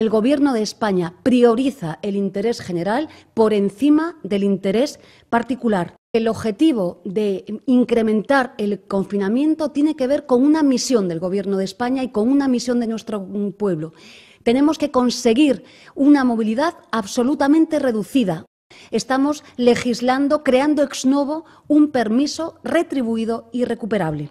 El Gobierno de España prioriza el interés general por encima del interés particular. El objetivo de incrementar el confinamiento tiene que ver con una misión del Gobierno de España y con una misión de nuestro pueblo. Tenemos que conseguir una movilidad absolutamente reducida. Estamos legislando, creando ex novo un permiso retribuido y recuperable.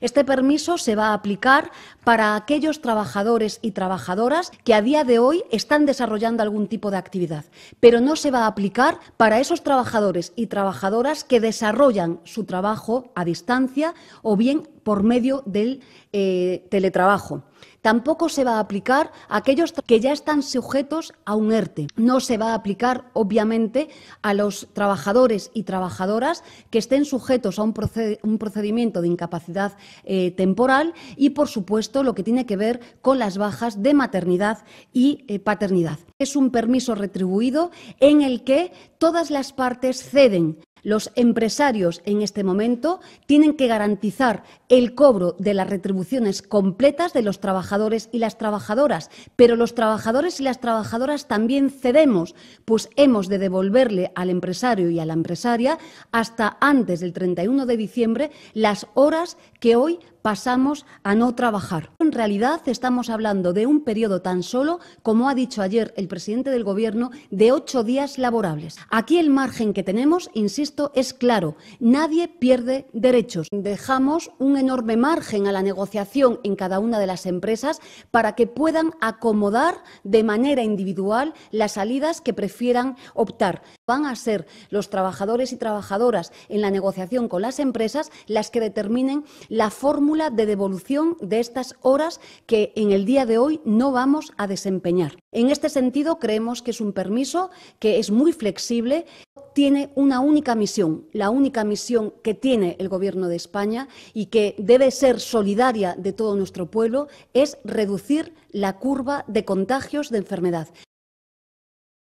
Este permiso se va a aplicar para aquellos trabajadores y trabajadoras que a día de hoy están desarrollando algún tipo de actividad, pero no se va a aplicar para esos trabajadores y trabajadoras que desarrollan su trabajo a distancia o bien por medio del eh, teletrabajo. Tampoco se va a aplicar a aquellos que ya están sujetos a un ERTE. No se va a aplicar, obviamente, a los trabajadores y trabajadoras que estén sujetos a un, procedimiento de incapacidad eh, temporal y, por supuesto, lo que tiene que ver con las bajas de maternidad y eh, paternidad. Es un permiso retribuido en el que todas las partes ceden los empresarios en este momento tienen que garantizar el cobro de las retribuciones completas de los trabajadores y las trabajadoras, pero los trabajadores y las trabajadoras también cedemos, pues hemos de devolverle al empresario y a la empresaria hasta antes del 31 de diciembre las horas que hoy pasamos a no trabajar. En realidad estamos hablando de un periodo tan solo, como ha dicho ayer el presidente del Gobierno, de ocho días laborables. Aquí el margen que tenemos, insisto, esto es claro. Nadie pierde derechos. Dejamos un enorme margen a la negociación en cada una de las empresas para que puedan acomodar de manera individual las salidas que prefieran optar van a ser los trabajadores y trabajadoras en la negociación con las empresas las que determinen la fórmula de devolución de estas horas que en el día de hoy no vamos a desempeñar. En este sentido, creemos que es un permiso que es muy flexible, tiene una única misión, la única misión que tiene el Gobierno de España y que debe ser solidaria de todo nuestro pueblo, es reducir la curva de contagios de enfermedad.